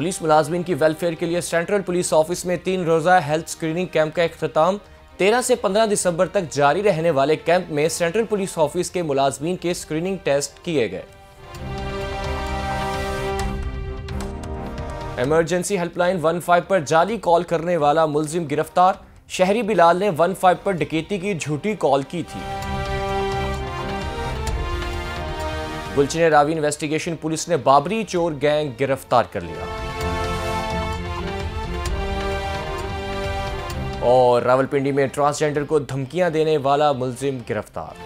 police मुलाजमन की welfare के लिए सेंट्रल पुलिस ऑफिस में तीन रोज़ा हेल्थ स्क्रीनिंग कैंप का अख्ताम तेरह से पंद्रह दिसंबर तक जारी रहने वाले कैंप में सेंट्रल पुलिस ऑफिस के मुलाजमीन के स्क्रीनिंग टेस्ट किए गए एमरजेंसी हेल्पलाइन 15 पर जाली कॉल करने वाला मुलजिम गिरफ्तार शहरी बिलाल ने 15 पर डकेती की झूठी कॉल की थी गुलचिन रावी इन्वेस्टिगेशन पुलिस ने बाबरी चोर गैंग गिरफ्तार कर लिया और रावलपिंडी में ट्रांसजेंडर को धमकियां देने वाला मुलजिम गिरफ्तार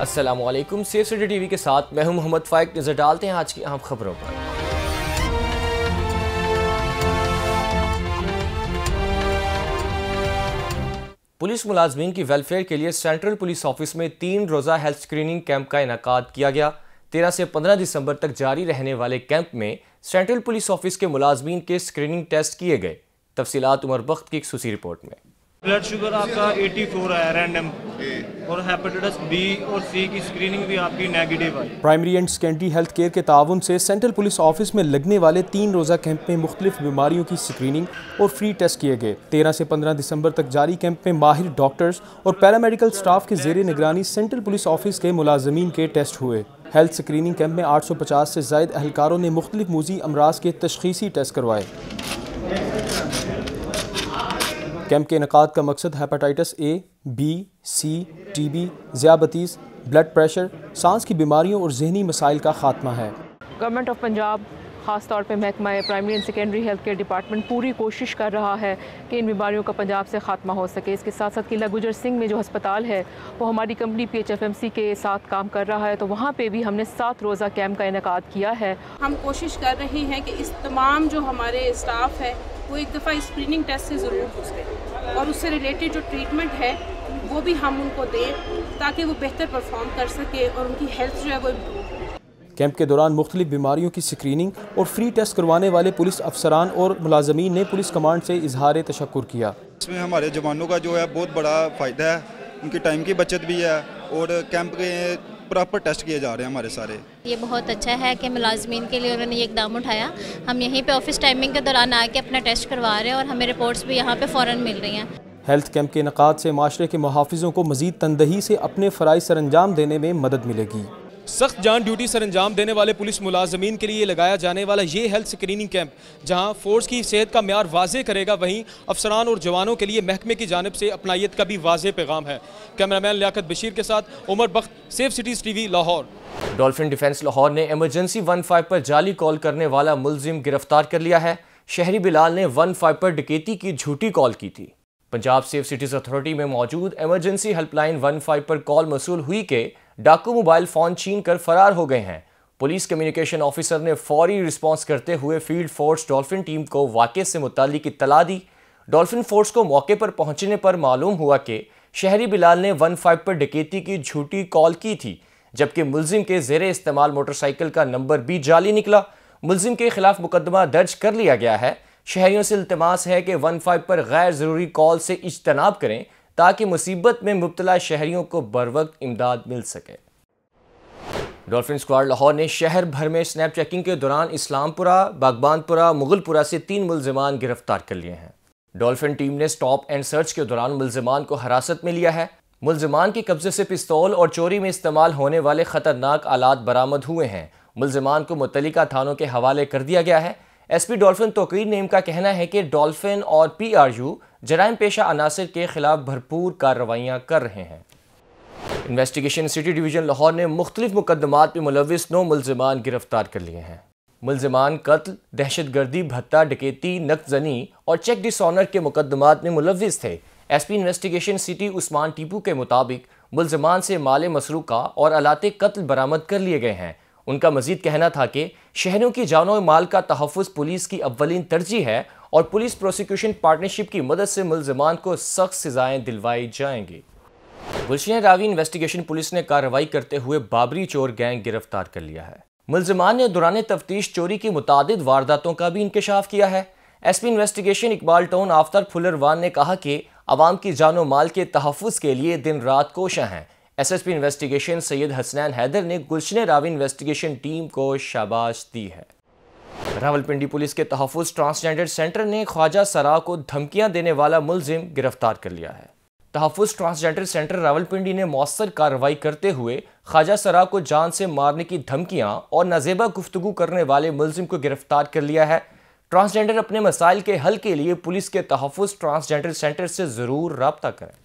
असलम सेफ सिटी टीवी के साथ मैं हूं मोहम्मद फाइक नजर डालते हैं आज की अहम खबरों पर पुलिस मुलाजमीन की वेलफेयर के लिए सेंट्रल पुलिस ऑफिस में तीन रोज़ा हेल्थ स्क्रीनिंग कैंप का इनका किया गया 13 से 15 दिसंबर तक जारी रहने वाले कैंप में सेंट्रल पुलिस ऑफिस के मुलाजमीन के स्क्रीनिंग टेस्ट किए गए तफसीत उमर बख्त की एक रिपोर्ट में ब्लड शुगर आपका 84 आया रैंडम और हेपेटाइटिस बी और सी की स्क्रीनिंग भी आपकी नेगेटिव आई primary and secondary health care के ताउन से सेंट्रल पुलिस ऑफिस में लगने वाले तीन रोज़ा कैंप में मुख्तलिफ बीमारियों की स्क्रीनिंग और फ्री टेस्ट किए गए तेरह से पंद्रह दिसंबर तक जारी कैंप में माहिर डॉक्टर्स और पैरामेडिकल स्टाफ के जेर निगरानी सेंट्रल पुलिस ऑफिस के मुलाजमीन के टेस्ट हुए हेल्थ स्क्रीनिंग कैंप में 850 से जायद अहलकारों ने मुख्तलिफ मूजी अमराज के तशखीसी टेस्ट करवाए कैंप के इनका का मकसद hepatitis A B C T B ज़्याबतीस ब्लड प्रेशर सांस की बीमारियों और जहनी मसाइल का खात्मा है गवर्नमेंट ऑफ पंजाब ख़ास तौर पर महकमा primary and secondary health care department पूरी कोशिश कर रहा है कि इन बीमारियों का पंजाब से ख़ात्मा हो सके इसके साथ साथ किला गुजर सिंह में जो हस्पताल है वो हमारी company P H F M C के साथ काम कर रहा है तो वहाँ पर भी हमने सात रोज़ा कैम्प का इनका किया है हम कोशिश कर रहे हैं कि इस तमाम जो हमारे स्टाफ है वो एक दफ़ा स्क्रीनिंग टेस्ट से ज़रूर पूछते और उससे रिलेटेड जो ट्रीटमेंट है वो भी हम उनको दें ताकि वो बेहतर परफॉर्म कर सके और उनकी हेल्थ जो है वो कैंप के दौरान मुख्तलिफ बीमारियों की स्क्रीनिंग और फ्री टेस्ट करवाने वाले पुलिस अफसरान और मुलाजमीन ने पुलिस कमांड से इजहार तशक् किया इसमें हमारे जवानों का जो है बहुत बड़ा फ़ायदा है उनकी टाइम की बचत भी है और कैंप के प्रॉपर टेस्ट किए जा रहे हैं हमारे सारे ये बहुत अच्छा है कि मुलाजमीन के लिए उन्होंने ये इकदाम उठाया हम यहीं पे ऑफिस टाइमिंग के दौरान आके अपना टेस्ट करवा रहे हैं और हमें रिपोर्ट्स भी यहाँ पे फ़ौर मिल रही हैं हेल्थ कैंप के इनका से माशरे के मुहाफ़ों को मज़ीद तनदही से अपने फ़राइज अंजाम देने में मदद मिलेगी सख्त जान ड्यूटी सर अंजाम देने वाले पुलिस मुलाजमीन के लिए लगाया जाने वाला ये हेल्थ स्क्रीनिंग कैंप जहां फोर्स की सेहत का मैार वाजे करेगा वहीं अफसरान और जवानों के लिए महकमे की जानब से अपनाइत का भी वाज पैगाम है कैमरामैन लियाकत बशीर के साथ Umar Bakht safe cities T V Lahore dolphin defence Lahore ने एमरजेंसी वन फाइव पर जाली कॉल करने वाला मुलजिम गिरफ्तार कर लिया है शहरी बिलाल ने वन फाइव पर डकेती की झूठी कॉल की थी पंजाब सेफ सिटीज़ अथॉरिटी में मौजूद एमरजेंसी हेल्पलाइन वन फाइव पर कॉल मसूल हुई के डाकू मोबाइल फोन छीन कर फरार हो गए हैं पुलिस कम्युनिकेशन ऑफिसर ने फौरी रिस्पांस करते हुए फील्ड फोर्स डॉल्फिन टीम को वाक़े से मुतल की तला दी डॉल्फिन फोर्स को मौके पर पहुंचने पर मालूम हुआ कि शहरी बिलाल ने वन फाइव पर डकेती की झूठी कॉल की थी जबकि मुलजिम के जेर इस्तेमाल मोटरसाइकिल का नंबर भी जाली निकला मुलजिम के खिलाफ मुकदमा दर्ज कर लिया गया है शहरियों से इल्तमास है कि वन फाइव पर गैर ज़रूरी कॉल से इजतनाब करें ताकि मुसीबत में मुबतला शहरीों को बर वक्त इमदाद मिल सके डॉल्फिन स्क्वाड लाहौर ने शहर भर में स्नैप चेकिंग के दौरान इस्लामपुरा बागबानपुरा मुगलपुरा से तीन मुलजमान गिरफ्तार कर लिए हैं डॉल्फिन टीम ने स्टॉप एंड सर्च के दौरान मुलजमान को हिरासत में लिया है मुलजमान के कब्जे से पिस्तौल और चोरी में इस्तेमाल होने वाले खतरनाक आलात बरामद हुए हैं मुलजमान को मुतलिका थानों के हवाले कर दिया गया है एसपी डॉल्फिन तोकीर नेम का कहना है कि डॉल्फिन और पीआरयू जराइम पेशा अनासर के खिलाफ भरपूर कार्रवाइयाँ कर रहे हैं इन्वेस्टिगेशन सिटी डिवीजन लाहौर ने मुख्तलिफ मुकदमात में मुलविस नौ मुलजमान गिरफ्तार कर लिए हैं मुलजमान कत्ल दहशत गर्दी भत्ता डकैती नकजनी और चेक डिसऑनर के मुकदमात में मुलविस थे S P investigation city Usman Tipu के मुताबिक मुलजमान से माले मसरूका और अलाते कत्ल बरामद कर लिए गए हैं उनका मजीद कहना था कि शहरों की जानों माल का तहफ़ पुलिस की अवलिन तरजीह है और पुलिस प्रोसिक्यूशन पार्टनरशिप की मदद से मुलजमान को सख्त सजाएं दिलवाई जाएंगी गुलशन रावी इन्वेस्टिगेशन पुलिस ने कार्रवाई करते हुए बाबरी चोर गैंग गिरफ्तार कर लिया है मुलजमान ने दौरान तफ्तीश चोरी की मुतद वारदातों का भी इंकशाफ किया है S P investigation Iqbal Town आफ्तर फुलरवान ने कहा कि आवाम की जानो माल के तहफ़ के लिए दिन रात कोशा हैं एसएसपी इन्वेस्टिगेशन सैयद हसनैन हैदर ने गुलशन रावी इन्वेस्टिगेशन टीम को शाबाश दी है रावलपिंडी पुलिस के तहफ़ ट्रांसजेंडर सेंटर ने ख्वाजा सरा को धमकियां देने वाला मुलजिम गिरफ्तार कर लिया है तहफ़ ट्रांसजेंडर सेंटर रावलपिंडी ने मौसर कार्रवाई करते हुए ख्वाजा सरा को जान से मारने की धमकियां और नजेबा गुफ्तु करने वाले मुलजिम को गिरफ्तार कर लिया है ट्रांसजेंडर अपने मसाइल के हल के लिए पुलिस के तहफ़ ट्रांसजेंडर सेंटर से ज़रूर रबता करें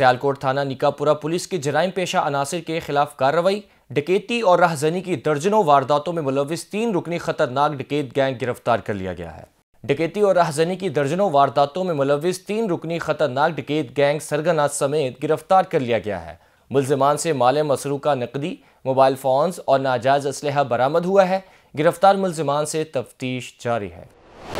सियालकोट थाना निकापुरा पुलिस की जराइम पेशा अनासर के खिलाफ कार्रवाई डकेती और राहजनी की दर्जनों वारदातों में मुलविस तीन रुकनी खतरनाक डकेत गैंग गिरफ्तार कर लिया गया है डकेती और राहजनी की दर्जनों वारदातों में मुलविस तीन रुकनी खतरनाक डकेत गैंग सरगना समेत गिरफ्तार कर लिया गया है मुलजमान से माल मसरू का नकदी मोबाइल फ़ोन्स और नाजायज इसलह बरामद हुआ है गिरफ्तार मुलजमान से तफ्तीश जारी है